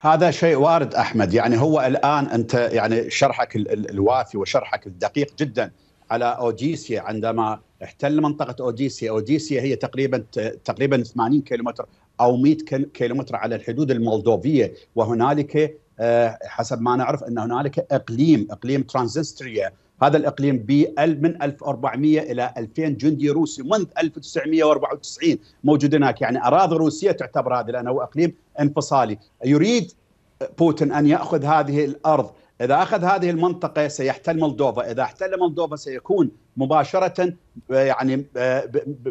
هذا شيء وارد احمد يعني هو الان انت يعني شرحك الوافي وشرحك الدقيق جدا على اوديسيا عندما احتل منطقه اوديسيا، اوديسيا هي تقريبا تقريبا 80 كيلومتر او 100 كيلومتر على الحدود المولدوفيه وهنالك آه، حسب ما نعرف ان هنالك اقليم اقليم ترانزستريا هذا الإقليم بأل من 1400 إلى 2000 جندي روسي منذ 1994 موجود هناك يعني أراضي روسية تعتبر هذه لأنه إقليم انفصالي يريد بوتين أن يأخذ هذه الأرض إذا أخذ هذه المنطقة سيحتل مولدوفا إذا احتل مولدوفا سيكون مباشرة يعني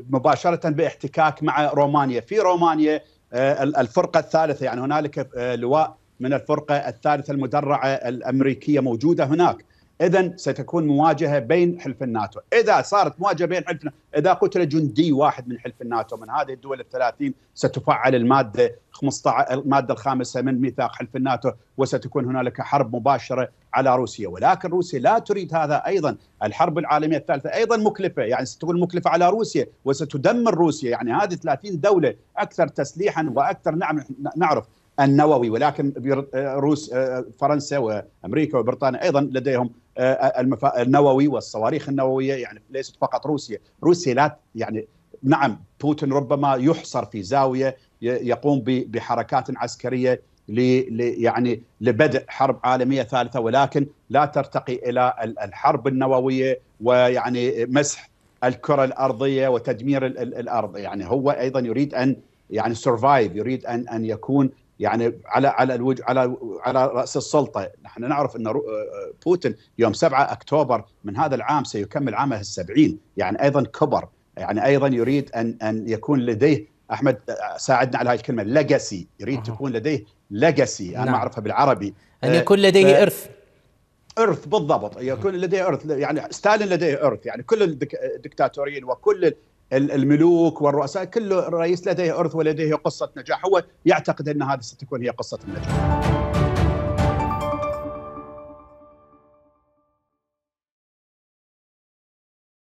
مباشرة باحتكاك مع رومانيا في رومانيا آه، الفرقة الثالثة يعني هنالك آه، لواء من الفرقة الثالثة المدرعة الأمريكية موجودة هناك اذا ستكون مواجهه بين حلف الناتو، اذا صارت مواجهه بين حلف اذا قتل جندي واحد من حلف الناتو من هذه الدول الثلاثين ستفعل الماده 15 الماده الخامسه من ميثاق حلف الناتو وستكون هنالك حرب مباشره على روسيا، ولكن روسيا لا تريد هذا ايضا، الحرب العالميه الثالثه ايضا مكلفه، يعني ستكون مكلفه على روسيا وستدمر روسيا، يعني هذه 30 دوله اكثر تسليحا واكثر نعم نعرف النووي ولكن آه، روس آه، فرنسا وامريكا وبريطانيا ايضا لديهم آه، المفا... النووي والصواريخ النوويه يعني ليست فقط روسيا، روسيا لا يعني نعم بوتين ربما يحصر في زاويه يقوم بحركات عسكريه ل... ل... يعني لبدء حرب عالميه ثالثه ولكن لا ترتقي الى الحرب النوويه ويعني مسح الكره الارضيه وتدمير الارض يعني هو ايضا يريد ان يعني سرفايف يريد ان ان يكون يعني على على على على راس السلطه، نحن نعرف ان بوتين يوم 7 اكتوبر من هذا العام سيكمل عامه السبعين، يعني ايضا كبر، يعني ايضا يريد ان ان يكون لديه احمد ساعدنا على هذه الكلمه ليجاسي، يريد أوه. تكون لديه ليجاسي، انا نعم. ما اعرفها بالعربي ان آه، يكون لديه ف... ارث ارث بالضبط يكون لديه ارث يعني ستالين لديه ارث يعني كل الدكتاتوريين وكل الملوك والرؤساء كل رئيس لديه أرث ولديه قصة نجاح هو يعتقد أن هذه ستكون هي قصة النجاح